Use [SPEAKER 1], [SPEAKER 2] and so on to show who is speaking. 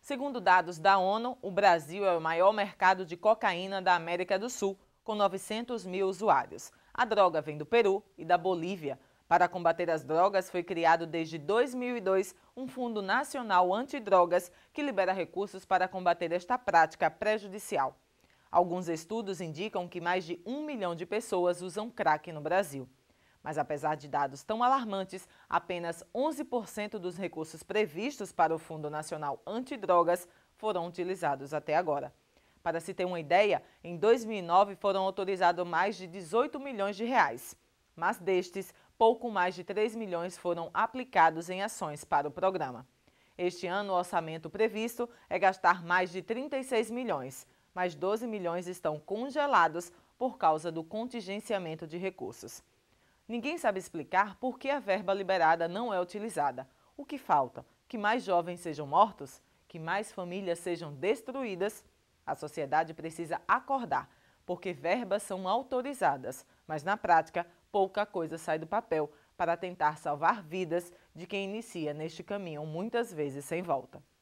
[SPEAKER 1] Segundo dados da ONU, o Brasil é o maior mercado de cocaína da América do Sul, com 900 mil usuários. A droga vem do Peru e da Bolívia. Para combater as drogas, foi criado desde 2002 um Fundo Nacional Antidrogas que libera recursos para combater esta prática prejudicial. Alguns estudos indicam que mais de um milhão de pessoas usam crack no Brasil. Mas apesar de dados tão alarmantes, apenas 11% dos recursos previstos para o Fundo Nacional Antidrogas foram utilizados até agora. Para se ter uma ideia, em 2009 foram autorizados mais de 18 milhões de reais. Mas destes, pouco mais de 3 milhões foram aplicados em ações para o programa. Este ano, o orçamento previsto é gastar mais de 36 milhões, mas 12 milhões estão congelados por causa do contingenciamento de recursos. Ninguém sabe explicar por que a verba liberada não é utilizada. O que falta? Que mais jovens sejam mortos? Que mais famílias sejam destruídas? A sociedade precisa acordar, porque verbas são autorizadas, mas na prática pouca coisa sai do papel para tentar salvar vidas de quem inicia neste caminho muitas vezes sem volta.